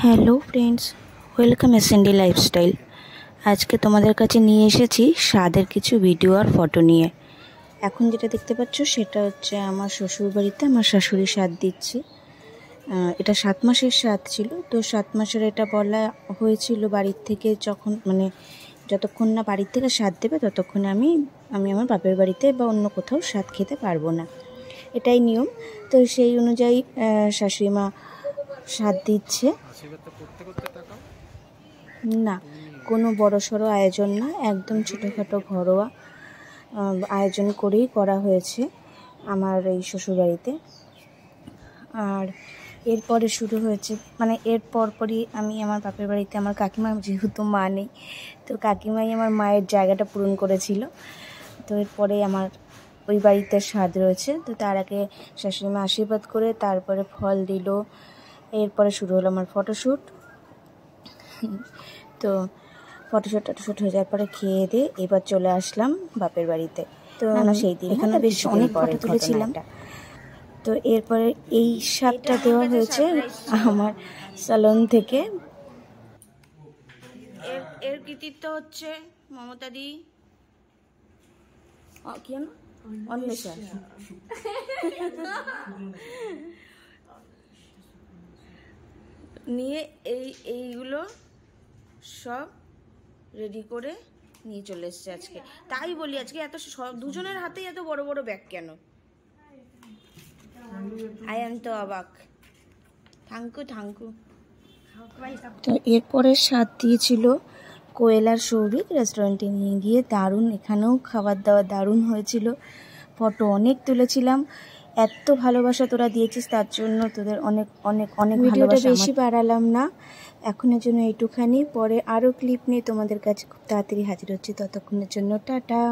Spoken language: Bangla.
hello friends welcome SND lifestyle আজকে তোমাদের কাছে নিয়ে এসেছি স্বাদের কিছু ভিডিও আর ফটো নিয়ে এখন যেটা দেখতে পাচ্ছ সেটা হচ্ছে আমার শ্বশুর বাড়িতে আমার শাশুড়ি স্বাদ দিচ্ছে এটা সাত মাসের স্বাদ ছিল তো সাত মাসের এটা বলা হয়েছিল বাড়ির থেকে যখন মানে যতক্ষণ না বাড়ির থেকে স্বাদ দেবে ততক্ষণ আমি আমি আমার বাপের বাড়িতে বা অন্য কোথাও স্বাদ খেতে পারবো না এটাই নিয়ম তো সেই অনুযায়ী শাশুড়ি মা স্বাদ দিচ্ছে না কোনো বড় সড়ো আয়োজন না একদম ছোটোখাটো ঘরোয়া আয়োজন করেই করা হয়েছে আমার এই শ্বশুরবাড়িতে আর এরপরে শুরু হয়েছে মানে এর পরপরই আমি আমার বাপের বাড়িতে আমার কাকিমা যেহেতু মা নেই তো কাকিমাই আমার মায়ের জায়গাটা পূরণ করেছিল তো এরপরে আমার ওই বাড়িতে স্বাদ রয়েছে তো তার আগে শাশুড়ি মা আশীর্বাদ করে তারপরে ফল দিল এরপরে শুরু হলো আমার ফটোশ্যুট তো ফটোশ্যুট টটোশ্যুট হয়ে যাওয়ার পরে খেয়ে দিয়ে এবার চলে আসলাম বাপের বাড়িতে তো সেই দিন এখানে বেশ অনেক ফটো তুলেছিলাম তো এরপরে এই সাতটা দেওয়া হয়েছে আমার সালন থেকে এর কৃতিত্ব হচ্ছে মমতা কি নিয়ে এই এইগুলো সব রেডি করে নিয়ে চলে এসছে আজকে তাই বলি আজকে এত দুজনের হাতেই এত বড় বড় ব্যাগ কেন আই তো অবাক থাঙ্কু থাঙ্কু তো এরপরে স্বাদ দিয়েছিল কোয়েলার সৌভিক রেস্টুরেন্টে নিয়ে গিয়ে দারুণ এখানেও খাবার দাবার দারুণ হয়েছিল ফটো অনেক তুলেছিলাম এত ভালোবাসা তোরা দিয়েছিস তার জন্য তোদের অনেক অনেক অনেক ভিডিওটা বেশি বাড়ালাম না এখনের জন্য এইটুখানি পরে আরও ক্লিপ নিয়ে তোমাদের কাছে খুব তাড়াতাড়ি হাজির হচ্ছে ততক্ষণের জন্য টাটা